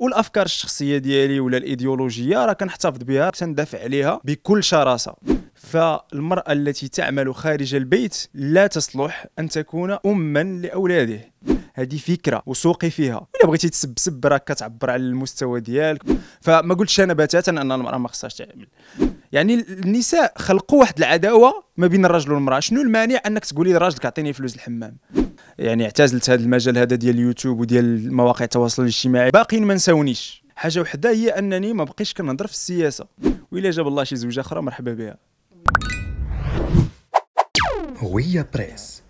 والافكار الشخصيه ديالي ولا الايديولوجيه راه كنحتفظ بها كندافع عليها بكل شراسه فالمرأة التي تعمل خارج البيت لا تصلح أن تكون أما لأولاده هذه فكره وسوقي فيها الا بغيتي تسب سب راك كتعبر على المستوى ديالك فما قلتش انا بتاتا ان المراه ما خصهاش تعمل يعني النساء خلقوا واحد العداوه ما بين الرجل والمراه شنو المانع انك تقولي للراجل كعطيني فلوس الحمام يعني اعتزلت هذا المجال هذا ديال اليوتيوب وديال مواقع التواصل الاجتماعي باقيين ما نساونيش حاجه وحده هي انني ما بقيتش كنهضر في السياسه وإلا جاب الله شي زوجه اخرى مرحبا بها هوية بريس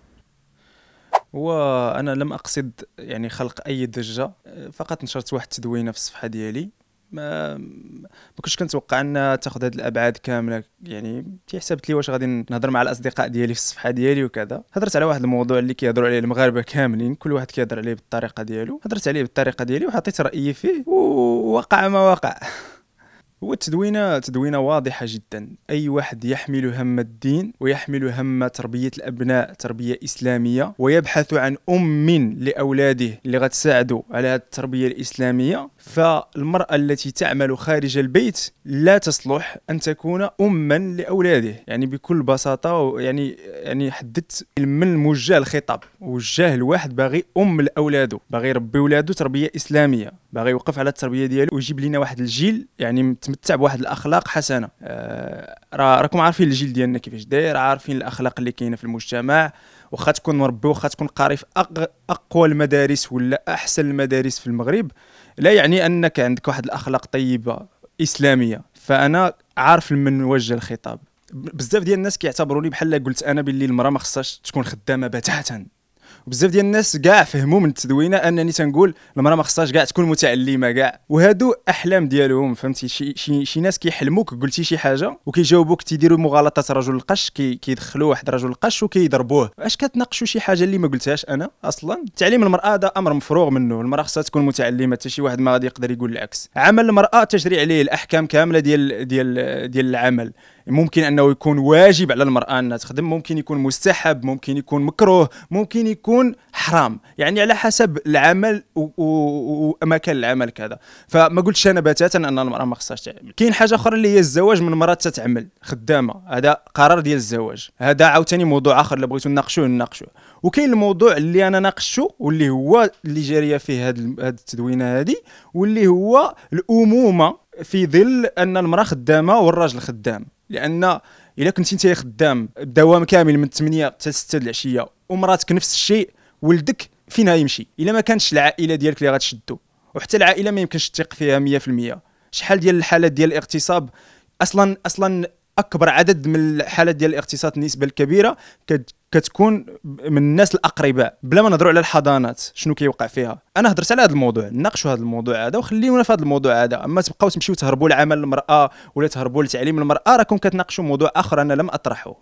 وانا لم اقصد يعني خلق اي ضجه فقط نشرت واحد التدوينه في الصفحه ديالي ما ما كنتش كنتوقع ان تاخذ هذه الابعاد كامله يعني تيحسبت لي واش غادي نهضر مع الاصدقاء ديالي في الصفحه ديالي وكذا هضرت على واحد الموضوع اللي كيهضروا عليه المغاربه كاملين كل واحد كيهضر عليه بالطريقه ديالو هضرت عليه بالطريقه ديالي وحطيت رايي فيه ووقع ما وقع هو التدوينة تدوينة واضحة جدا أي واحد يحمل هم الدين ويحمل هم تربية الأبناء تربية إسلامية ويبحث عن أم لأولاده اللي غتساعده على التربية الإسلامية فالمرأة التي تعمل خارج البيت لا تصلح أن تكون أما لأولاده يعني بكل بساطة يعني يعني حددت من موجه الخطاب وجه الواحد باغي أم لأولاده باغي يربي ولاده تربية إسلامية باغي يوقف على التربية ديالو ويجيب لنا واحد الجيل يعني متمتع بواحد الأخلاق حسنة آه، راه راكم عارفين الجيل ديالنا كيفاش داير عارفين الاخلاق اللي كاينه في المجتمع واخا تكون مربي واخا تكون قاري في اقوى المدارس ولا احسن المدارس في المغرب لا يعني انك عندك واحد الاخلاق طيبه اسلاميه فانا عارف لمن وجه الخطاب بزاف ديال الناس كيعتبروني بحال قلت انا باللي المراه ما خصهاش تكون خدامه بتاتا وبزاف ديال الناس كاع فهموا من التدوينه انني تنقول المراه ما خصهاش كاع تكون متعلمه كاع وهادو احلام ديالهم فهمتي شي, شي, شي ناس كيحلموك قلتي شي حاجه وكيجاوبوك تيديروا مغالطات رجل القش كي كيدخلوا واحد رجل القش وكيضربوه اش كتناقشوا شي حاجه اللي ما قلتهاش انا اصلا تعليم المراه هذا امر مفروغ منه المراه خصها تكون متعلمه حتى شي واحد ما غادي يقدر يقول العكس عمل المراه تجري عليه الاحكام كامله ديال ديال ديال العمل ممكن انه يكون واجب على المراه انها تخدم ممكن يكون مستحب ممكن يكون مكروه ممكن يكون حرام يعني على حسب العمل ومكان العمل كذا فما قلتش انا بتاتا ان المراه ما خصهاش تعمل كاين حاجه اخرى اللي هي الزواج من مرات تتعمل خدامه هذا قرار ديال الزواج هذا عاوتاني موضوع اخر اللي بغيتو نناقشوه نناقشوه وكاين الموضوع اللي انا ناقشته واللي هو اللي جاريه فيه هذه التدوينه هذه واللي هو الامومه في ظل ان المراه خدامه والراجل خدام لان الا كنتي انت خدام الدوام كامل من 8 حتى 6 العشيه ومراتك نفس الشيء ولدك فين غيمشي الا ما كانش العائله ديالك اللي غتشدو وحتى العائله ما يمكنش تثق فيها 100% شحال ديال الحالات ديال الاغتصاب اصلا اصلا اكبر عدد من الحالات ديال الاغتصاب النسبه الكبيره كتكون من الناس الاقرباء بلا ما نهضروا على الحضانات شنو كيوقع فيها انا هضرت على هذا الموضوع ناقشوا هذا الموضوع هذا وخليونا في هذا الموضوع هذا اما تبقاو تمشيو تهربوا لعمل المراه ولا تهربوا لتعليم المراه راكم كتناقشوا موضوع اخر انا لم اطرحه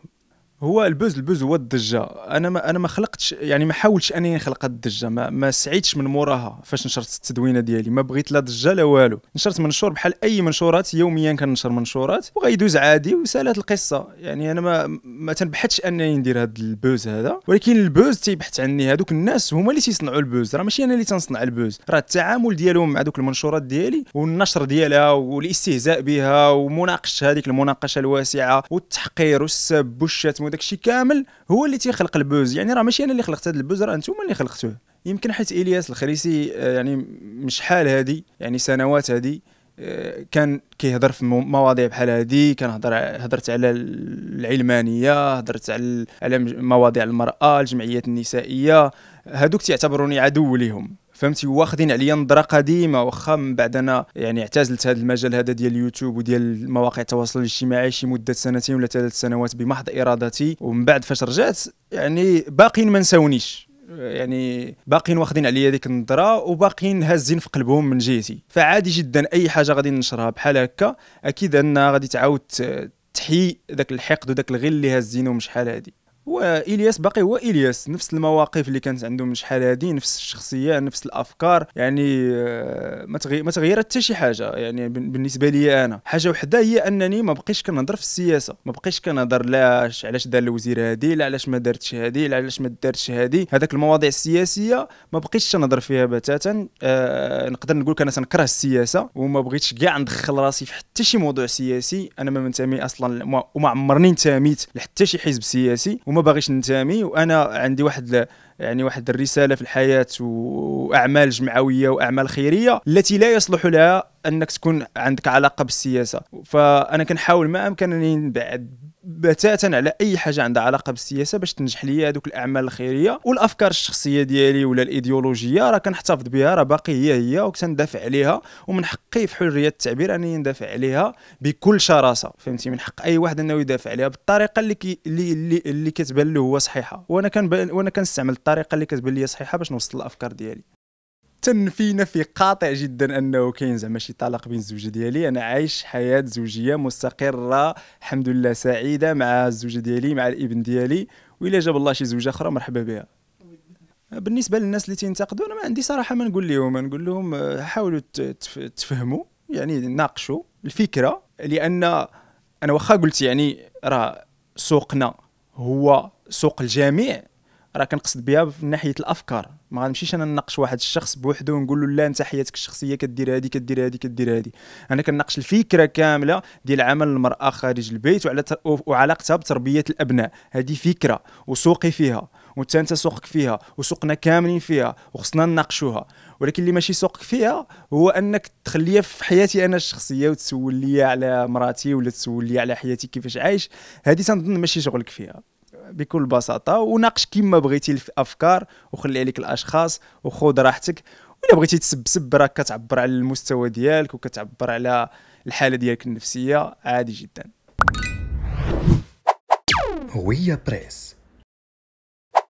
هو البوز البوز هو الضجه انا ما انا ما خلقتش يعني ما حاولتش انني نخلق الضجه ما, ما سعيتش من موراها فاش نشرت التدوينه ديالي ما بغيت لا ضجه لا والو نشرت منشور بحال اي منشورات يوميا كنشر منشورات وغيدوز عادي وسالات القصه يعني انا ما ما تنبحثش انني ندير هذا البوز هذا ولكن البوز تيبحث عني هذوك الناس هما اللي تيصنعوا البوز راه ماشي انا اللي تنصنع البوز راه التعامل ديالهم مع دوك المنشورات ديالي والنشر ديالها والاستهزاء بها ومناقشه هذيك المناقشه الواسعه والتحقير والسب والشتم وداك الشيء كامل هو اللي تيخلق البوز يعني راه ماشي انا اللي خلقت هذا البوز راه انتم اللي خلقتوه يمكن حيت الياس الخريسي آه، يعني مش حال هذه يعني سنوات هذه آه، كان كيهضر في مواضيع بحال هذه كان هضر هضرت على العلمانيه هضرت على على مواضيع المراه الجمعيات النسائيه هذوك تيعتبروني عدو لهم فهمتي واخدين عليا نظره قديمه واخا من بعد انا يعني اعتزلت هذا المجال هذا ديال اليوتيوب وديال مواقع التواصل الاجتماعي شي مده سنتين ولا ثلاث سنوات بمحض ارادتي ومن بعد فاش رجعت يعني باقيين ما نساونيش يعني باقيين واخدين عليا ديك النظره وباقيين هازين في قلبهم من جهتي فعادي جدا اي حاجه غادي ننشرها بحال هكا اكيد انها غادي تعاود تحيي ذاك الحقد وذاك الغل اللي هازينهم شحال هادي هو الياس باقي هو الياس نفس المواقف اللي كانت عنده من شحال هادي نفس الشخصيه نفس الافكار يعني آه، ما ما تغيرت حتى شي حاجه يعني بالنسبه لي انا حاجه وحده هي انني ما بقيتش كنهضر في السياسه ما بقيتش كنهضر لا علاش دار الوزير هادي لا علاش ما دارتش هادي لا علاش ما دارتش هادي هذاك المواضيع السياسيه ما بقيتش نهضر فيها بتاتا آه، نقدر نقول لك انا تنكره السياسه وما بغيتش كاع ندخل راسي في حتى شي موضوع سياسي انا ما منتمي اصلا وما عمرني انتميت لحتى شي حزب سياسي وما وما باغيش ننتمي وانا عندي واحد يعني واحد الرساله في الحياه واعمال جمعويه واعمال خيريه التي لا يصلح لها انك تكون عندك علاقه بالسياسه فانا كنحاول ما امكن انني نبعد بتاتا على اي حاجه عندها علاقه بالسياسه باش تنجح ليا هذوك الاعمال الخيريه والافكار الشخصيه ديالي ولا الايديولوجيه راه كنحتفظ بها راه باقي هي هي وكندافع عليها ومن حقي في حريه التعبير انني ندافع عليها بكل شراسه فهمتي من حق اي واحد انه يدافع عليها بالطريقه اللي كي اللي اللي, اللي كتبان له هو صحيحه وانا كان وانا كنستعمل الطريقه اللي كتبان لي صحيحه باش نوصل الافكار ديالي تنفينا في قاطع جدا انه كاين زعما شي طلاق بين الزوجه ديالي انا عايش حياه زوجيه مستقره الحمد لله سعيده مع الزوجه ديالي مع الابن ديالي والا جاب الله شي زوجه اخرى مرحبا بها بالنسبه للناس اللي تينتقدوا انا ما عندي صراحه ما نقول لهم نقول لهم آه، حاولوا تفهموا يعني ناقشوا الفكره لان انا واخا قلت يعني راه سوقنا هو سوق الجميع راه كنقصد بها من ناحيه الافكار ما غنمشيش انا نناقش واحد الشخص بوحده ونقول له لا انت حياتك الشخصيه كدير هذه كدير هذه كدير هذه انا كنناقش الفكره كامله ديال عمل المراه خارج البيت وعلى وعلاقتها بتربيه الابناء هذه فكره وسوقي فيها وانت انت سوقك فيها وسوقنا كاملين فيها وخصنا نناقشوها ولكن اللي ماشي سوقك فيها هو انك تخليها في حياتي انا الشخصيه وتسول لي على مراتي ولا تسول لي على حياتي كيفاش عايش هذه تنظن ماشي شغلك فيها بكل بساطه وناقش كما بغيتي الافكار وخلي عليك الاشخاص وخذ راحتك ولا بغيتي تسبسب راك كتعبر على المستوى ديالك وكتعبر على الحاله ديالك النفسيه عادي جدا هويه بريس